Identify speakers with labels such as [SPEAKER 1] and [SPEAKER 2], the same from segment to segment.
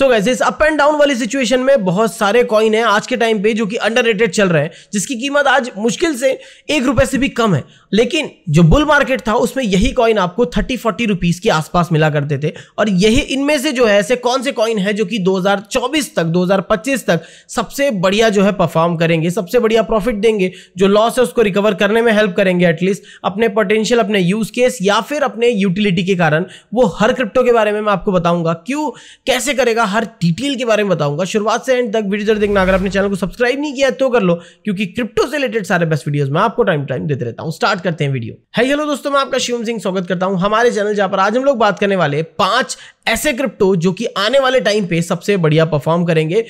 [SPEAKER 1] सो so इस up and down वाली situation में बहुत सारे कॉइन हैं आज के टाइम पे जो कि अंडर रेटेड चल रहे हैं जिसकी कीमत आज मुश्किल से एक रुपए से भी कम है लेकिन जो बुल मार्केट था उसमें यही कॉइन आपको थर्टी फोर्टी रुपीज के आसपास मिला करते थे और यही इनमें से जो है ऐसे कौन से कॉइन है जो कि दो तक दो तक सबसे बढ़िया जो है परफॉर्म करेंगे सबसे बढ़िया प्रॉफिट देंगे जो लॉस है उसको रिकवर करने में हेल्प करेंगे एटलीस्ट अपने पोटेंशियल अपने यूज केस या फिर अपने यूटिलिटी के कारण वो हर क्रिप्टो के बारे में मैं आपको बताऊंगा क्यों कैसे करेगा हर डिटेल के बारे में बताऊंगा शुरुआत से एंड तक वीडियो देखना अगर आपने चैनल को सब्सक्राइब नहीं किया तो कर लो क्योंकि क्रिप्टो से रिलेटेड सारे बेस्ट वीडियोस मैं आपको टाइम टाइम देते रहता हूँ स्टार्ट करते हैं वीडियो है हेलो दोस्तों मैं आपका शिवम सिंह स्वागत करता हूँ हमारे चैनल जहां पर आज हम लोग बात करने वाले पांच ऐसे क्रिप्टो जो कि आने वाले टाइम पे सबसे बढ़िया परफॉर्म करेंगे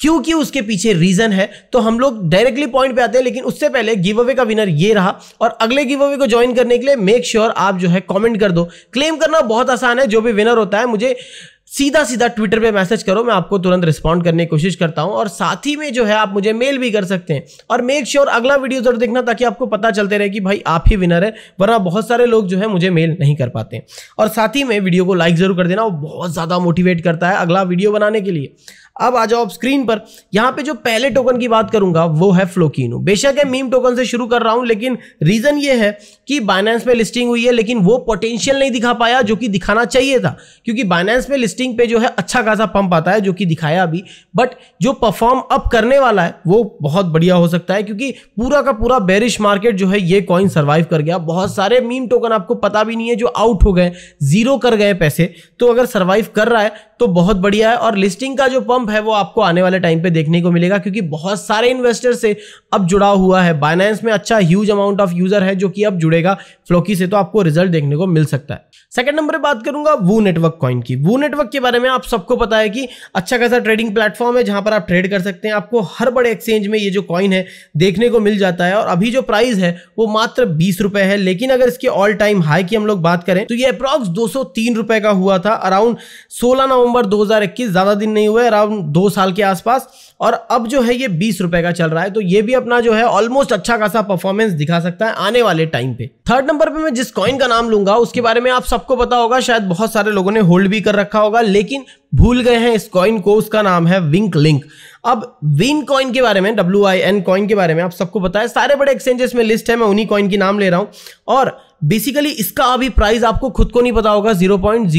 [SPEAKER 1] क्योंकि उसके पीछे रीजन है तो हम लोग डायरेक्टली पॉइंट पे आते हैं लेकिन उससे पहले गिव अवे का विनर ये रहा और अगले गिव अवे को ज्वाइन करने के लिए मेक श्योर sure आप जो है कमेंट कर दो क्लेम करना बहुत आसान है जो भी विनर होता है मुझे सीधा सीधा ट्विटर पे मैसेज करो मैं आपको तुरंत रिस्पॉन्ड करने की कोशिश करता हूँ और साथ ही में जो है आप मुझे मेल भी कर सकते हैं और मेक श्योर sure अगला वीडियो जरूर देखना ताकि आपको पता चलते रहे कि भाई आप ही विनर है वरना बहुत सारे लोग जो है मुझे मेल नहीं कर पाते और साथ ही में वीडियो को लाइक जरूर कर देना वो बहुत ज़्यादा मोटिवेट करता है अगला वीडियो बनाने के लिए अब आ जाओ स्क्रीन पर यहां पे जो पहले टोकन की बात करूंगा वो है फ्लोकिनो बेशक है मीम टोकन से शुरू कर रहा हूं लेकिन रीजन ये है कि बाइनेंस में लिस्टिंग हुई है लेकिन वो पोटेंशियल नहीं दिखा पाया जो कि दिखाना चाहिए था क्योंकि बाइनेंस में लिस्टिंग पे जो है अच्छा खासा पंप आता है जो कि दिखाया अभी बट जो परफॉर्म अप करने वाला है वो बहुत बढ़िया हो सकता है क्योंकि पूरा का पूरा बेरिश मार्केट जो है ये कॉइन सर्वाइव कर गया बहुत सारे मीम टोकन आपको पता भी नहीं है जो आउट हो गए जीरो कर गए पैसे तो अगर सर्वाइव कर रहा है तो बहुत बढ़िया है और लिस्टिंग का जो पंप जंप है वो आपको आने वाले टाइम पे देखने को मिलेगा क्योंकि बहुत सारे इन्वेस्टर से अब जुड़ा हुआ है बाइनेंस में अच्छा ह्यूज अमाउंट ऑफ यूजर है जो कि अब जुड़ेगा फ्लोकी से तो आपको रिजल्ट देखने को मिल सकता है सेकंड नंबर पे बात करूंगा वो नेटवर्क कॉइन की वो नेटवर्क के बारे में आप सबको पता है कि अच्छा खासा ट्रेडिंग प्लेटफॉर्म है जहां पर आप ट्रेड कर सकते हैं आपको हर बड़े एक्सचेंज में ये जो कॉइन है देखने को मिल जाता है और अभी जो प्राइस है वो मात्र बीस रुपए है लेकिन अगर इसके ऑल टाइम हाई की हम लोग बात करें तो ये अप्रॉक्स दो रुपए का हुआ था अराउंड सोलह नवंबर दो ज्यादा दिन नहीं हुए अराउंड अराउंड दो साल के आसपास और अब जो है ये बीस रुपए का चल रहा है तो ये भी अपना जो है ऑलमोस्ट अच्छा खासा परफॉर्मेंस दिखा सकता है आने वाले टाइम पे थर्ड नंबर पे मैं जिस कॉइन का नाम लूंगा उसके बारे में आप सबको पता होगा शायद बहुत सारे लोगों ने होल्ड भी कर रखा होगा लेकिन भूल गए हैं इस कॉइन को उसका नाम है विंक लिंक अब विन कॉइन के बारे में डब्ल्यू आई एन कॉइन के बारे में आप सबको पता है सारे बड़े एक्सचेंजेस में लिस्ट है मैं उन्हीं कॉइन के नाम ले रहा हूं और बेसिकली इसका अभी प्राइस आपको खुद को नहीं पता होगा 0.005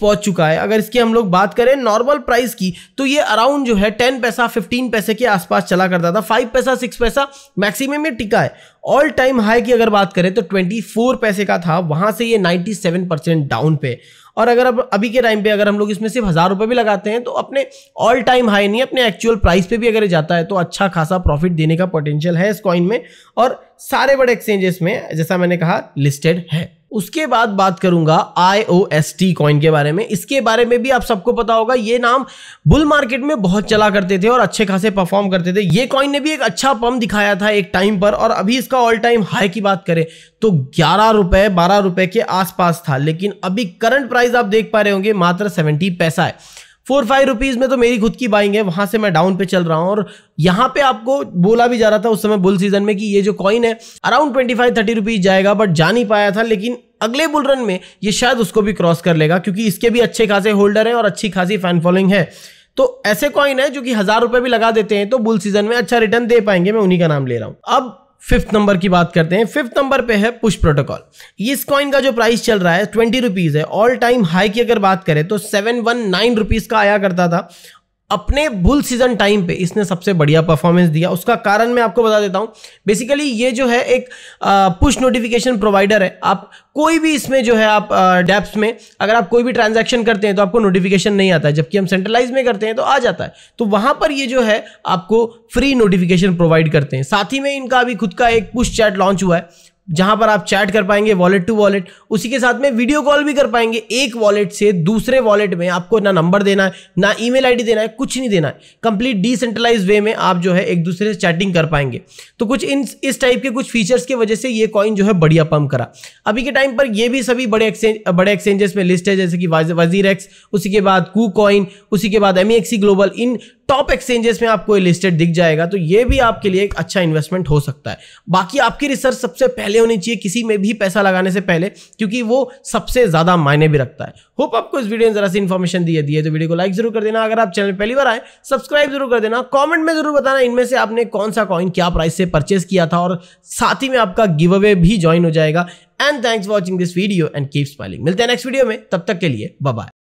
[SPEAKER 1] पहुंच चुका है अगर इसकी हम लोग बात करें नॉर्मल प्राइस की तो ये अराउंड जो है 10 पैसा 15 पैसे के आसपास चला करता था 5 पैसा 6 पैसा मैक्सिमम में टिका है ऑल टाइम हाई की अगर बात करें तो 24 पैसे का था वहां से ये 97 परसेंट डाउन पे और अगर अब अभी के टाइम पे अगर हम लोग इसमें सिर्फ हज़ार रुपये भी लगाते हैं तो अपने ऑल टाइम हाई नहीं अपने एक्चुअल प्राइस पे भी अगर जाता है तो अच्छा खासा प्रॉफिट देने का पोटेंशियल है इस कॉइन में और सारे बड़े एक्सचेंजेस में जैसा मैंने कहा लिस्टेड है उसके बाद बात करूंगा I O S T coin के बारे में इसके बारे में भी आप सबको पता होगा ये नाम बुल मार्केट में बहुत चला करते थे और अच्छे खासे परफॉर्म करते थे ये कॉइन ने भी एक अच्छा पंप दिखाया था एक टाइम पर और अभी इसका ऑल टाइम हाई की बात करें तो ग्यारह रुपए बारह रुपए के आसपास था लेकिन अभी करंट प्राइस आप देख पा रहे होंगे मात्र सेवेंटी पैसा है फोर फाइव रुपीज़ में तो मेरी खुद की बाइंग है वहां से मैं डाउन पे चल रहा हूँ और यहाँ पे आपको बोला भी जा रहा था उस समय बुल सीजन में कि ये जो कॉइन है around twenty five thirty rupees जाएगा बट जा नहीं पाया था लेकिन अगले बुल रन में ये शायद उसको भी क्रॉस कर लेगा क्योंकि इसके भी अच्छे खासे होल्डर हैं और अच्छी खासी फैन फॉलोइंग है तो ऐसे कॉइन है जो कि हज़ार रुपए भी लगा देते हैं तो बुल सीजन में अच्छा रिटर्न दे पाएंगे मैं उन्हीं का नाम ले रहा हूं अब फिफ्थ नंबर की बात करते हैं फिफ्थ नंबर पे है पुश प्रोटोकॉल इस कॉइन का जो प्राइस चल रहा है ट्वेंटी रुपीज़ है ऑल टाइम हाई की अगर बात करें तो सेवन वन नाइन रुपीज़ का आया करता था अपने बुल सीजन टाइम पे इसने सबसे बढ़िया परफॉर्मेंस दिया उसका कारण मैं आपको बता देता हूँ बेसिकली ये जो है एक पुश नोटिफिकेशन प्रोवाइडर है आप कोई भी इसमें जो है आप डेप्स में अगर आप कोई भी ट्रांजैक्शन करते हैं तो आपको नोटिफिकेशन नहीं आता है जबकि हम सेंट्रलाइज में करते हैं तो आ जाता है तो वहाँ पर ये जो है आपको फ्री नोटिफिकेशन प्रोवाइड करते हैं साथ ही में इनका अभी खुद का एक पुश चैट लॉन्च हुआ है जहां पर आप चैट कर पाएंगे वॉलेट टू वॉलेट उसी के साथ में वीडियो कॉल भी कर पाएंगे एक वॉलेट से दूसरे वॉलेट में आपको ना नंबर देना है ना ईमेल आईडी देना है कुछ नहीं देना है कंप्लीट डिसेंट्रलाइज वे में आप जो है एक दूसरे से चैटिंग कर पाएंगे तो कुछ इन इस टाइप के कुछ फीचर्स की वजह से ये कॉइन जो है बढ़िया पम्प करा अभी के टाइम पर यह भी सभी बड़े एक्सेंज बड़े एक्सचेंजेस में लिस्ट है जैसे कि वजीर एक्स उसी के बाद कू कॉइन उसी के बाद M global in top exchanges में आपको लिस्टेड दिख जाएगा तो ये भी आपके लिए एक अच्छा इन्वेस्टमेंट हो सकता है बाकी आपकी रिसर्च सबसे पहले होनी चाहिए किसी में भी पैसा लगाने से पहले क्योंकि वो सबसे ज़्यादा मायने भी रखता है होप आपको इस वीडियो में ज़रा सी इन्फॉर्मेशन दी है तो वीडियो को लाइक जरूर कर देना अगर आप चैनल पहली बार आए सब्सक्राइब जरूर कर देना कॉमेंट में जरूर बताना इनमें से आपने कौन सा कॉइन क्या प्राइस से परचेस किया था और साथ ही में आपका गिव अवे भी ज्वाइन हो जाएगा and thanks watching this video and keep smiling मिलते हैं नेक्स्ट वीडियो में तब तक के लिए बाय